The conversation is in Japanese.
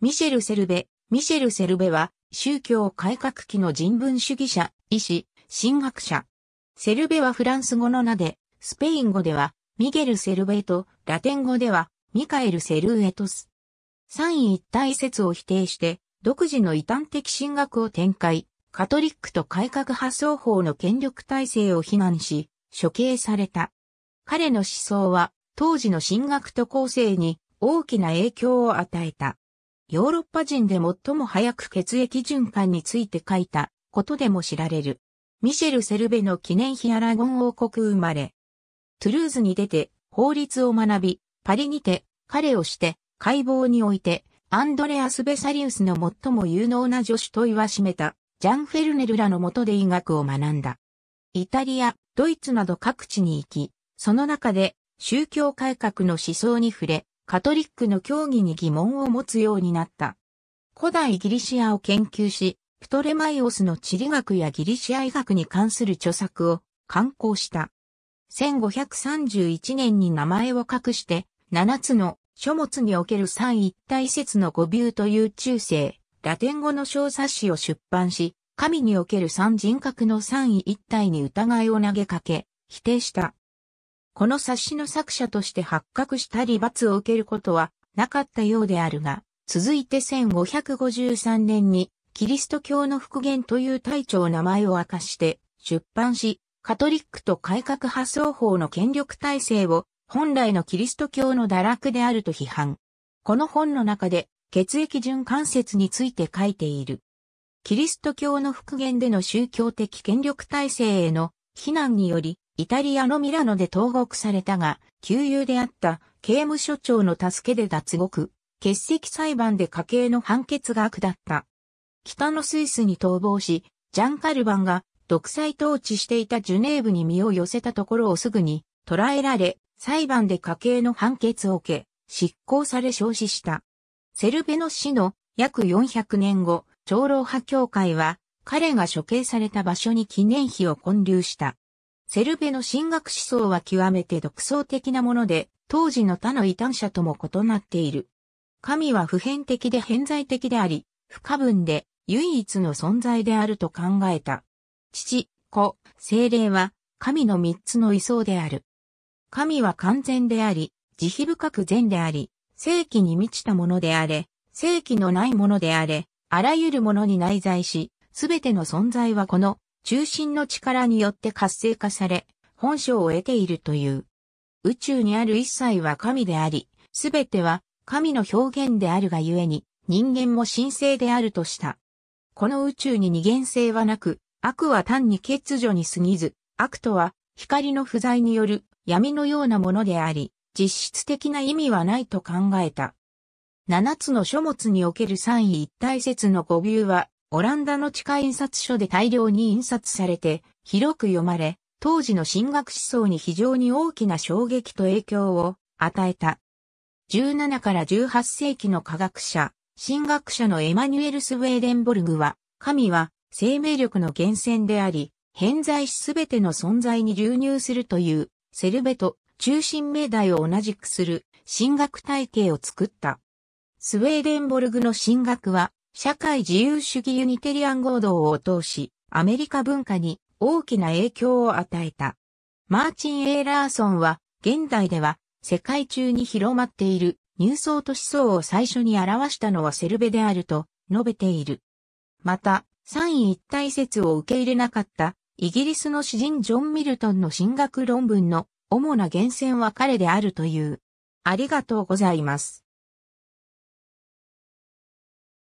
ミシェル・セルベ。ミシェル・セルベは、宗教改革期の人文主義者、医師、神学者。セルベはフランス語の名で、スペイン語では、ミゲル・セルベと、ラテン語では、ミカエル・セルエトス。三位一体説を否定して、独自の異端的神学を展開、カトリックと改革派双方の権力体制を非難し、処刑された。彼の思想は、当時の神学と構成に大きな影響を与えた。ヨーロッパ人で最も早く血液循環について書いたことでも知られる。ミシェル・セルベの記念碑アラゴン王国生まれ。トゥルーズに出て法律を学び、パリにて彼をして解剖においてアンドレアス・ベサリウスの最も有能な助手と言わしめたジャン・フェルネルらの下で医学を学んだ。イタリア、ドイツなど各地に行き、その中で宗教改革の思想に触れ、カトリックの教義に疑問を持つようになった。古代ギリシアを研究し、プトレマイオスの地理学やギリシア医学に関する著作を刊行した。1531年に名前を隠して、7つの書物における三一体説の語尾という中世、ラテン語の小冊子を出版し、神における三人格の三位一体に疑いを投げかけ、否定した。この冊子の作者として発覚したり罰を受けることはなかったようであるが、続いて1553年にキリスト教の復元という大長名前を明かして出版し、カトリックと改革派双方の権力体制を本来のキリスト教の堕落であると批判。この本の中で血液循環節について書いている。キリスト教の復元での宗教的権力体制への非難によりイタリアのミラノで投獄されたが、旧友であった刑務所長の助けで脱獄、欠席裁判で家計の判決が下った。北のスイスに逃亡し、ジャンカルバンが独裁統治していたジュネーブに身を寄せたところをすぐに捕らえられ、裁判で家計の判決を受け、執行され焼死した。セルベの死の約400年後、長老派協会は彼が処刑された場所に記念碑を建立した。セルベの神学思想は極めて独創的なもので、当時の他の異端者とも異なっている。神は普遍的で偏在的であり、不可分で唯一の存在であると考えた。父、子、精霊は神の三つの位相である。神は完全であり、慈悲深く善であり、正規に満ちたものであれ、正規のないものであれ、あらゆるものに内在し、すべての存在はこの中心の力によって活性化され、本性を得ているという。宇宙にある一切は神であり、すべては神の表現であるがゆえに、人間も神聖であるとした。この宇宙に二元性はなく、悪は単に欠如に過ぎず、悪とは光の不在による闇のようなものであり、実質的な意味はないと考えた。七つの書物における三位一体説の語尾は、オランダの地下印刷所で大量に印刷されて、広く読まれ、当時の神学思想に非常に大きな衝撃と影響を与えた。17から18世紀の科学者、神学者のエマニュエル・スウェーデンボルグは、神は生命力の源泉であり、偏在しすべての存在に流入するという、セルベと中心命題を同じくする神学体系を作った。スウェーデンボルグの神学は、社会自由主義ユニテリアン合同を通し、アメリカ文化に大きな影響を与えた。マーチン・エーラーソンは、現代では世界中に広まっている入層と思想を最初に表したのはセルベであると述べている。また、三位一体説を受け入れなかったイギリスの詩人ジョン・ミルトンの進学論文の主な源泉は彼であるという。ありがとうございます。